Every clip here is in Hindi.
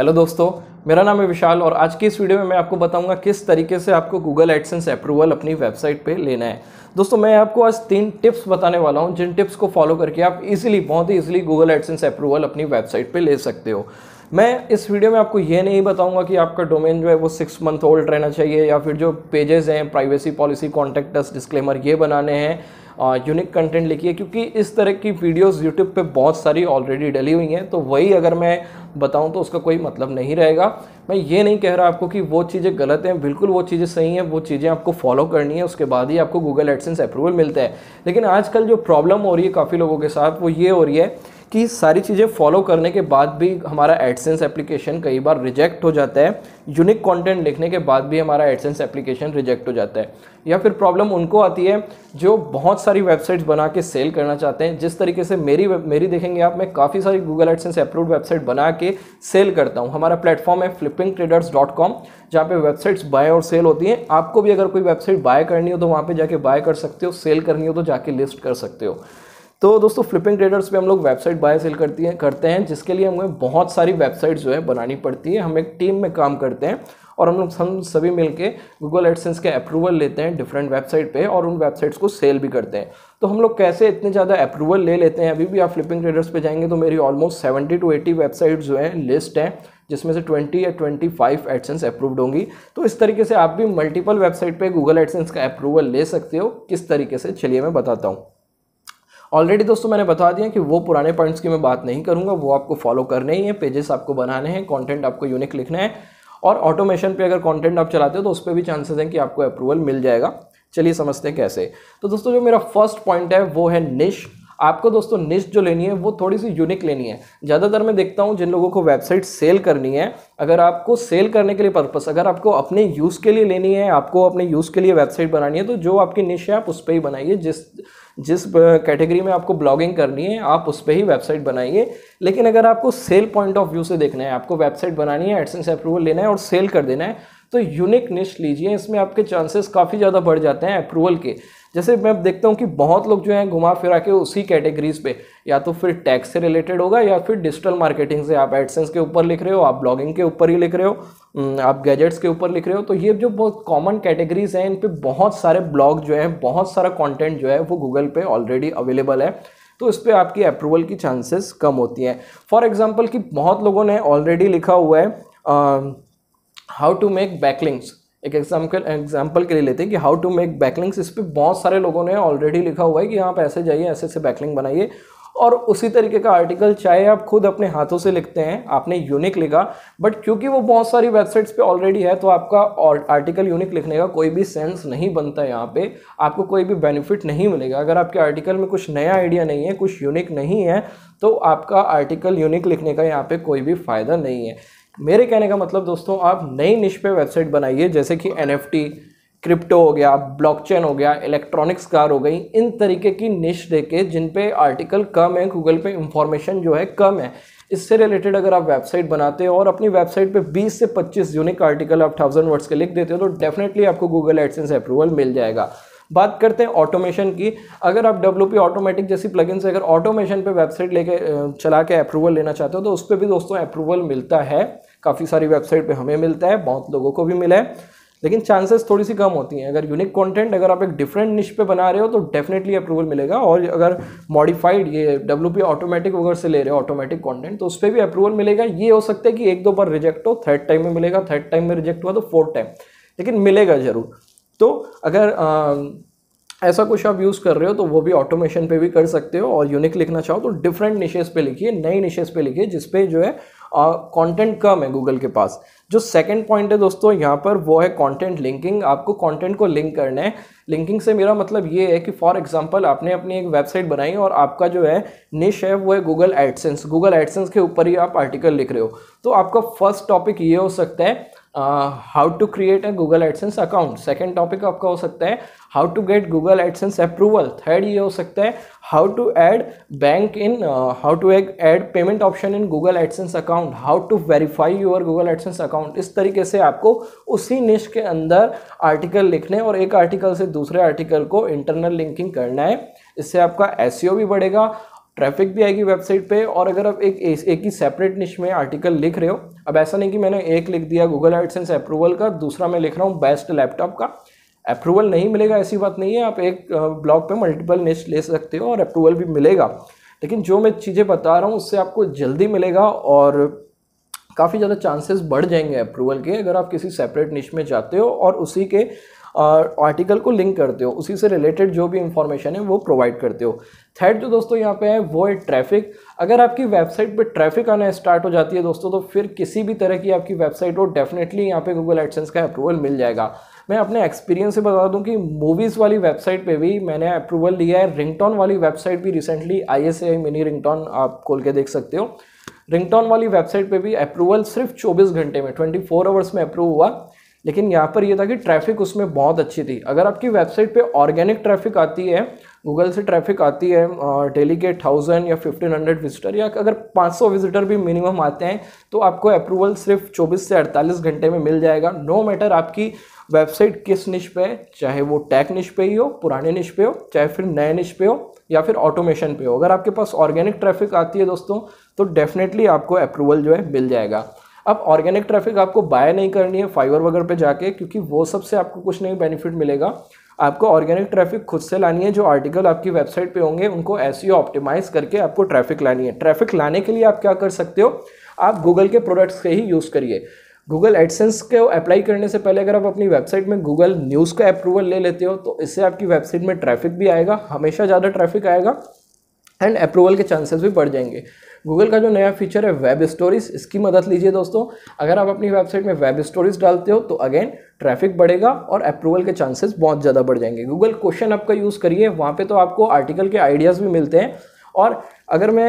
हेलो दोस्तों मेरा नाम है विशाल और आज की इस वीडियो में मैं आपको बताऊंगा किस तरीके से आपको गूगल एडसेंस अप्रूवल अपनी वेबसाइट पे लेना है दोस्तों मैं आपको आज तीन टिप्स बताने वाला हूं जिन टिप्स को फॉलो करके आप इजीली बहुत ही इजीली गूगल एडसेंस अप्रूवल अपनी वेबसाइट पे ले सकते हो मैं इस वीडियो में आपको ये नहीं बताऊंगा कि आपका डोमेन जो है वो सिक्स मंथ ओल्ड रहना चाहिए या फिर जो पेजेस हैं प्राइवेसी पॉलिसी कॉन्टैक्ट डिस्क्लेमर ये बनाने हैं यूनिक कंटेंट लिखिए क्योंकि इस तरह की वीडियोस यूट्यूब पे बहुत सारी ऑलरेडी डली हुई हैं तो वही अगर मैं बताऊं तो उसका कोई मतलब नहीं रहेगा मैं ये नहीं कह रहा आपको कि वो चीज़ें गलत हैं बिल्कुल वो चीज़ें सही हैं वो चीज़ें आपको फॉलो करनी है उसके बाद ही आपको गूगल एडसेंस अप्रूवल मिलता है लेकिन आजकल जो प्रॉब्लम हो रही है काफ़ी लोगों के साथ वो ये हो रही है कि सारी चीज़ें फॉलो करने के बाद भी हमारा एडसेंस एप्लीकेशन कई बार रिजेक्ट हो जाता है यूनिक कंटेंट लिखने के बाद भी हमारा एडसेंस एप्लीकेशन रिजेक्ट हो जाता है या फिर प्रॉब्लम उनको आती है जो बहुत सारी वेबसाइट्स बना के सेल करना चाहते हैं जिस तरीके से मेरी मेरी देखेंगे आप मैं काफ़ी सारी गूगल एडसेंस अप्रूव वेबसाइट बना के सेल करता हूँ हमारा प्लेटफॉर्म है फ्लिपिंग ट्रेडर्स डॉट कॉम जहाँ पर वेबसाइट्स बाय और सेल होती हैं आपको भी अगर कोई वेबसाइट बाय करनी हो तो वहाँ पर जाके बाय कर सकते हो सेल करनी हो तो जाके लिस्ट कर सकते हो तो दोस्तों फ्लिपिंग ट्रेडर्स पे हम लोग वेबसाइट बाय सेल करती हैं करते हैं जिसके लिए हमें बहुत सारी वेबसाइट जो है बनानी पड़ती है हम एक टीम में काम करते हैं और हम लोग हम सभी मिलके गूगल एडसेंस के अप्रूवल लेते हैं डिफरेंट वेबसाइट पे और उन वेबसाइट्स को सेल भी करते हैं तो हम लोग कैसे इतने ज़्यादा अप्रूवल ले लेते हैं अभी भी आप फ्लिपिंग ट्रेडर्स पे जाएंगे तो मेरी almost seventy two eighty website जो है लिस्ट है जिसमें से 20 या 25 फाइव एडसेंस अप्रूव्ड होंगी तो इस तरीके से आप भी मल्टीपल वेबसाइट पे गूगल एडसेंस का अप्रूवल ले सकते हो किस तरीके से चलिए मैं बताता हूँ ऑलरेडी दोस्तों मैंने बता दिया कि वो पुराने पॉइंट्स की मैं बात नहीं करूँगा वो आपको फॉलो करने ही है पेजेस आपको बनाने हैं कॉन्टेंट आपको यूनिक लिखना है और ऑटोमेशन पर अगर कॉन्टेंट आप चलाते हो तो उस पर भी चांसेस हैं कि आपको अप्रूवल मिल जाएगा चलिए समझते हैं कैसे तो दोस्तों जो मेरा फर्स्ट पॉइंट है वो है निश आपको दोस्तों निश जो लेनी है वो थोड़ी सी यूनिक लेनी है ज़्यादातर मैं देखता हूँ जिन लोगों को वेबसाइट सेल करनी है अगर आपको सेल करने के लिए पर्पस अगर आपको अपने यूज़ के लिए लेनी है आपको अपने यूज़ के लिए वेबसाइट बनानी है तो जो आपकी निश है आप उस पर ही बनाइए जिस जिस कैटेगरी में आपको ब्लॉगिंग करनी है आप उस पर ही वेबसाइट बनाइए लेकिन अगर आपको सेल पॉइंट ऑफ व्यू से देखना है आपको वेबसाइट बनानी है एडसेंस अप्रूवल लेना है और सेल कर देना है तो यूनिक निश लीजिए इसमें आपके चांसेस काफ़ी ज़्यादा बढ़ जाते हैं अप्रूवल के जैसे मैं देखता हूँ कि बहुत लोग जो हैं घुमा फिरा के उसी कैटेगरीज पे या तो फिर टैक्स से रिलेटेड होगा या फिर डिजिटल मार्केटिंग से आप एडसेंस के ऊपर लिख रहे हो आप ब्लॉगिंग के ऊपर ही लिख रहे हो आप गैजेट्स के ऊपर लिख रहे हो तो ये जो बहुत कॉमन कैटेगरीज हैं इन पर बहुत सारे ब्लॉग जो हैं बहुत सारा कॉन्टेंट जो है वो गूगल पर ऑलरेडी अवेलेबल है तो इस पर आपकी अप्रूवल की चांसेस कम होती हैं फॉर एग्ज़ाम्पल कि बहुत लोगों ने ऑलरेडी लिखा हुआ है हाउ टू मेक बैकलिंग्स एक एग्जाम्पल एग्जाम्पल के लिए लेते हैं कि हाउ टू मेक बैकलिंग्स इस पर बहुत सारे लोगों ने ऑलरेडी लिखा हुआ है कि आप ऐसे जाइए ऐसे ऐसे बैकलिंग बनाइए और उसी तरीके का आर्टिकल चाहे आप खुद अपने हाथों से लिखते हैं आपने यूनिक लिखा बट क्योंकि वो बहुत सारी वेबसाइट्स पे ऑलरेडी है तो आपका और आर्टिकल यूनिक लिखने का कोई भी सेंस नहीं बनता यहाँ पे आपको कोई भी बेनिफिट नहीं मिलेगा अगर आपके आर्टिकल में कुछ नया आइडिया नहीं है कुछ यूनिक नहीं है तो आपका आर्टिकल यूनिक लिखने का यहाँ पर कोई भी फ़ायदा नहीं है मेरे कहने का मतलब दोस्तों आप नई निश पे वेबसाइट बनाइए जैसे कि एन क्रिप्टो हो गया ब्लॉकचेन हो गया इलेक्ट्रॉनिक्स कार हो गई इन तरीके की निश देके जिन पे आर्टिकल कम है गूगल पे इंफॉर्मेशन जो है कम है इससे रिलेटेड अगर आप वेबसाइट बनाते हो और अपनी वेबसाइट पे 20 से 25 यूनिक आर्टिकल आप थाउजेंड वर्ड्स के लिख देते हो तो डेफिनेटली आपको गूगल एडसेंस अप्रूवल मिल जाएगा बात करते हैं ऑटोमेशन की अगर आप डब्ल्यू ऑटोमेटिक जैसी प्लगइन से अगर ऑटोमेशन पे वेबसाइट लेके चला के अप्रूवल लेना चाहते हो तो उस पर भी दोस्तों अप्रूवल मिलता है काफ़ी सारी वेबसाइट पे हमें मिलता है बहुत लोगों को भी मिला है लेकिन चांसेस थोड़ी सी कम होती हैं अगर यूनिक कंटेंट अगर आप एक डिफरेंट निश पे बना रहे हो तो डेफिनेटली अप्रूवल मिलेगा और अगर मॉडिफाइड ये डब्ल्यू पी ऑटोमेटिक वगैरह से ले रहे हो ऑटोमेटिक कंटेंट तो उस पर भी अप्रूवल मिलेगा ये हो सकता है कि एक दो बार रिजेक्ट हो थर्ड टाइम में मिलेगा थर्ड टाइम में रिजेक्ट हुआ तो फोर्थ टाइम लेकिन मिलेगा जरूर तो अगर आ, ऐसा कुछ आप यूज़ कर रहे हो तो वो भी ऑटोमेशन पे भी कर सकते हो और यूनिक लिखना चाहो तो डिफरेंट निशेस पे लिखिए नई निशेस पे लिखिए जिस पे जो है कंटेंट कम है गूगल के पास जो सेकंड पॉइंट है दोस्तों यहाँ पर वो है कंटेंट लिंकिंग आपको कंटेंट को लिंक करना है लिंकिंग से मेरा मतलब ये है कि फॉर एग्जांपल आपने अपनी एक वेबसाइट बनाई और आपका जो है निश है वो है गूगल एडसेंस गूगल एडसेंस के ऊपर ही आप आर्टिकल लिख रहे हो तो आपका फर्स्ट टॉपिक ये हो सकता है how to create a Google AdSense account second topic आपका हो सकता है how to get Google AdSense approval third ये हो सकता है how to add bank in how to add payment option in Google AdSense account how to verify your Google AdSense account इस तरीके से आपको उसी निश के अंदर आर्टिकल लिखने और एक आर्टिकल से दूसरे आर्टिकल को इंटरनल लिंकिंग करना है इससे आपका एस e भी बढ़ेगा ट्रैफिक भी आएगी वेबसाइट पे और अगर आप एक एक ही सेपरेट निश में आर्टिकल लिख रहे हो अब ऐसा नहीं कि मैंने एक लिख दिया गूगल एडसेंस अप्रूवल का दूसरा मैं लिख रहा हूँ बेस्ट लैपटॉप का अप्रूवल नहीं मिलेगा ऐसी बात नहीं है आप एक ब्लॉग पे मल्टीपल निश ले सकते हो और अप्रूवल भी मिलेगा लेकिन जो मैं चीज़ें बता रहा हूँ उससे आपको जल्दी मिलेगा और काफ़ी ज़्यादा चांसेस बढ़ जाएंगे अप्रूवल के अगर आप किसी सेपरेट निश में जाते हो और उसी के आर्टिकल को लिंक करते हो उसी से रिलेटेड जो भी इंफॉर्मेशन है वो प्रोवाइड करते हो थर्ड जो दोस्तों यहाँ पे है वो है ट्रैफिक अगर आपकी वेबसाइट पे ट्रैफिक आना स्टार्ट हो जाती है दोस्तों तो फिर किसी भी तरह की आपकी वेबसाइट हो डेफिनेटली यहाँ पे गूगल एडसेंस का अप्रूवल मिल जाएगा मैं अपने एक्सपीरियंस से बता दूं कि मूवीज़ वाली वेबसाइट पे भी मैंने अप्रूवल लिया है रिंगटोन वाली वेबसाइट भी recently I S I mini ringtone आप खोल के देख सकते हो रिंगटोन वाली वेबसाइट पे भी अप्रूवल सिर्फ 24 घंटे में 24 फोर आवर्स में अप्रूव हुआ लेकिन यहाँ पर यह था कि ट्रैफिक उसमें बहुत अच्छी थी अगर आपकी वेबसाइट पे ऑर्गेनिक ट्रैफिक आती है गूगल से ट्रैफिक आती है डेली के थाउजेंड या फिफ्टीन हंड्रेड विजिटर या अगर पाँच सौ विजिटर भी मिनिमम आते हैं तो आपको अप्रूवल सिर्फ चौबीस से अड़तालीस घंटे में मिल जाएगा नो मैटर आपकी वेबसाइट किस निश पे है चाहे वो टैक निश पे ही हो पुराने निश पे हो चाहे फिर नए निश पे हो या फिर ऑटोमेशन पे हो अगर आपके पास ऑर्गेनिक ट्रैफिक आती है दोस्तों तो डेफिनेटली आपको अप्रूवल जो है मिल जाएगा अब ऑर्गेनिक ट्रैफिक आपको बाय नहीं करनी है फाइवर वगैरह पे जाके क्योंकि वो सबसे आपको कुछ नहीं बेनिफिट मिलेगा आपको ऑर्गेनिक ट्रैफिक खुद से लानी है जो आर्टिकल आपकी वेबसाइट पे होंगे उनको ऐसे ऑप्टिमाइज e करके आपको ट्रैफिक लानी है ट्रैफिक लाने के लिए आप क्या कर सकते हो आप गूगल के प्रोडक्ट्स के ही यूज़ करिए गूगल एडसेंस को अप्लाई करने से पहले अगर आप अपनी वेबसाइट में गूगल न्यूज़ का अप्रूवल ले लेते हो तो इससे आपकी वेबसाइट में ट्रैफिक भी आएगा हमेशा ज़्यादा ट्रैफिक आएगा एंड अप्रूवल के चांसेस भी बढ़ जाएंगे गूगल का जो नया फीचर है वेब स्टोरीज इसकी मदद लीजिए दोस्तों अगर आप अपनी वेबसाइट में वेब स्टोरीज डालते हो तो अगेन ट्रैफिक बढ़ेगा और अप्रूवल के चांसेस बहुत ज़्यादा बढ़ जाएंगे गूगल क्वेश्चन आपका यूज़ करिए वहाँ पर तो आपको आर्टिकल के आइडियाज़ भी मिलते हैं और अगर मैं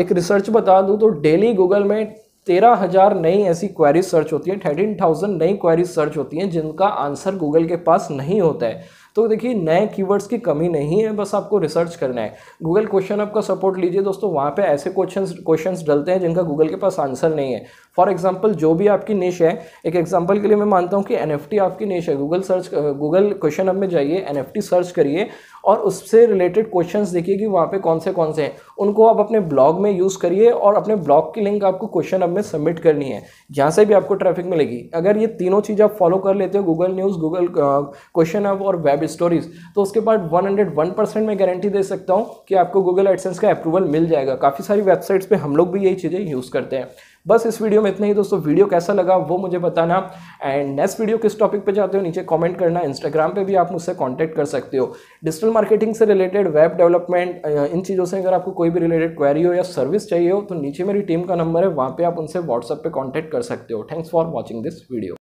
एक रिसर्च बता दूँ तो डेली गूगल में तेरह हज़ार नई ऐसी क्वेरी सर्च होती हैं थर्टीन थाउजेंड नई क्वेरी सर्च होती हैं जिनका आंसर गूगल के पास नहीं होता है तो देखिए नए कीवर्ड्स की कमी नहीं है बस आपको रिसर्च करना है गूगल क्वेश्चन आपका सपोर्ट लीजिए दोस्तों वहाँ पे ऐसे क्वेश्चन क्वेश्चन डलते हैं जिनका गूगल के पास आंसर नहीं है फॉर एग्जाम्पल जो भी आपकी निश है एक एग्जाम्पल के लिए मैं मानता हूँ कि एन आपकी निश है गूगल सर्च गूगल क्वेश्चन अब में जाइए एन सर्च करिए और उससे रिलेटेड क्वेश्चन देखिए कि वहाँ पे कौन से कौन से हैं उनको आप अपने ब्लॉग में यूज़ करिए और अपने ब्लॉग की लिंक आपको क्वेश्चन अब में सबमिट करनी है जहाँ से भी आपको ट्रैफिक मिलेगी अगर ये तीनों चीज़ आप फॉलो कर लेते हो गूगल न्यूज़ गूगल क्वेश्चन अब और वेब स्टोरीज तो उसके बाद 101 परसेंट मैं गारंटी दे सकता हूँ कि आपको गूगल एडसेंस का अप्रूवल मिल जाएगा काफ़ी सारी वेबसाइट्स पे हम लोग भी यही चीज़ें यूज़ करते हैं बस इस वीडियो में इतना ही दोस्तों वीडियो कैसा लगा वो मुझे बताना एंड नेक्स्ट वीडियो किस टॉपिक पे जाते हो नीचे कमेंट करना इंस्टाग्राम पे भी आप मुझसे कांटेक्ट कर सकते हो डिजिटल मार्केटिंग से रिलेटेड वेब डेवलपमेंट इन चीज़ों से अगर आपको कोई भी रिलेटेड क्वेरी हो या सर्विस चाहिए हो तो नीचे मेरी टीम का नंबर है वहाँ पर आप उनसे व्हाट्सअप पर कॉन्टैक्ट कर सकते हो thanks for watching this video